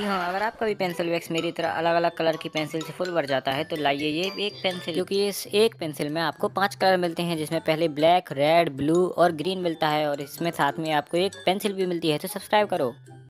हाँ अगर आपका भी पेंसिल वैक्स मेरी तरह अलग अलग कलर की पेंसिल से फुल भर जाता है तो लाइए ये एक पेंसिल क्योंकि इस एक पेंसिल में आपको पांच कलर मिलते हैं जिसमें पहले ब्लैक रेड ब्लू और ग्रीन मिलता है और इसमें साथ में आपको एक पेंसिल भी मिलती है तो सब्सक्राइब करो